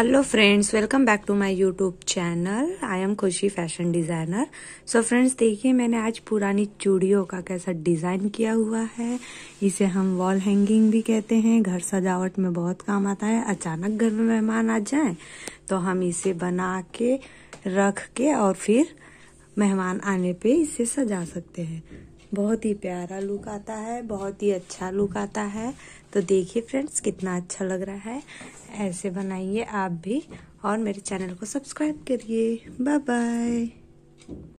hello friends welcome back to my YouTube channel I am Khushi fashion designer so friends देखिए मैंने आज पुरानी चूड़ियों का कैसा डिज़ाइन किया हुआ है इसे हम वॉल हैंगिंग भी कहते हैं घर सजावट में बहुत काम आता है अचानक घर में मेहमान आ जाएं तो हम इसे बना के रख के और फिर मेहमान आने पे इसे सजा सकते हैं बहुत ही प्यारा लुक आता है बहुत ही अच्छा लुक आता है तो देखिए फ्रेंड्स कितना अच्छा लग रहा है ऐसे बनाइए आप भी और मेरे चैनल को सब्सक्राइब करिए बाय बाय